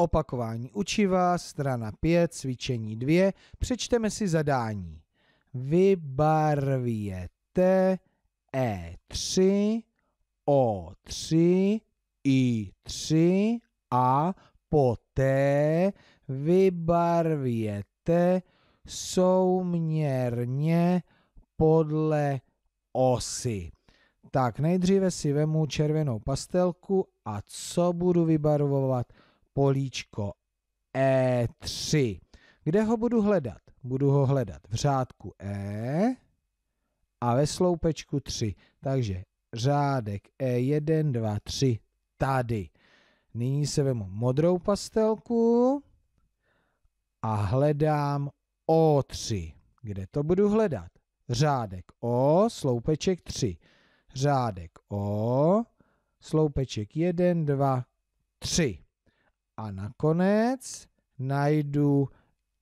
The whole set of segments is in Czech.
Opakování učiva, strana 5, cvičení 2. Přečteme si zadání. Vybarvěte E3, O3, I3 a poté vybarvěte souměrně podle osy. Tak nejdříve si vemu červenou pastelku a co budu vybarvovat? políčko E3. Kde ho budu hledat? Budu ho hledat v řádku E a ve sloupečku 3. Takže řádek E1, 2, 3 tady. Nyní se vemu modrou pastelku a hledám O3. Kde to budu hledat? Řádek O, sloupeček 3. Řádek O, sloupeček 1, 2, 3 a nakonec najdu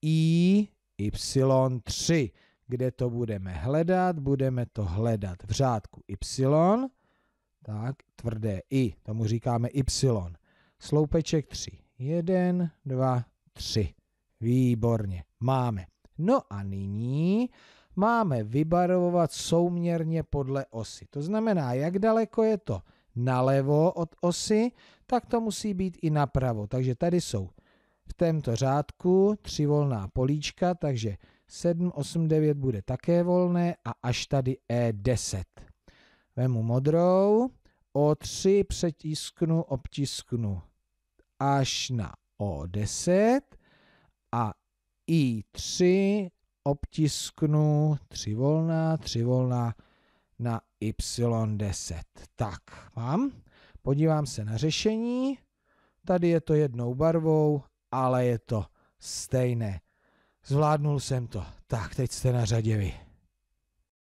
i y3. Kde to budeme hledat? Budeme to hledat v řádku y, tak tvrdé i, tomu říkáme y. Sloupeček 3. 1, 2, 3. Výborně, máme. No a nyní máme vybarvovat souměrně podle osy. To znamená, jak daleko je to nalevo od osy, tak to musí být i napravo. Takže tady jsou v tomto řádku tři volná políčka, takže 7, 8, 9 bude také volné a až tady E10. Vemu modrou, O3 přetisknu, obtisknu až na O10 a I3 obtisknu, tři volná, tři volná, na Y10. Tak, mám. Podívám se na řešení. Tady je to jednou barvou, ale je to stejné. Zvládnul jsem to. Tak, teď jste na řadě vy.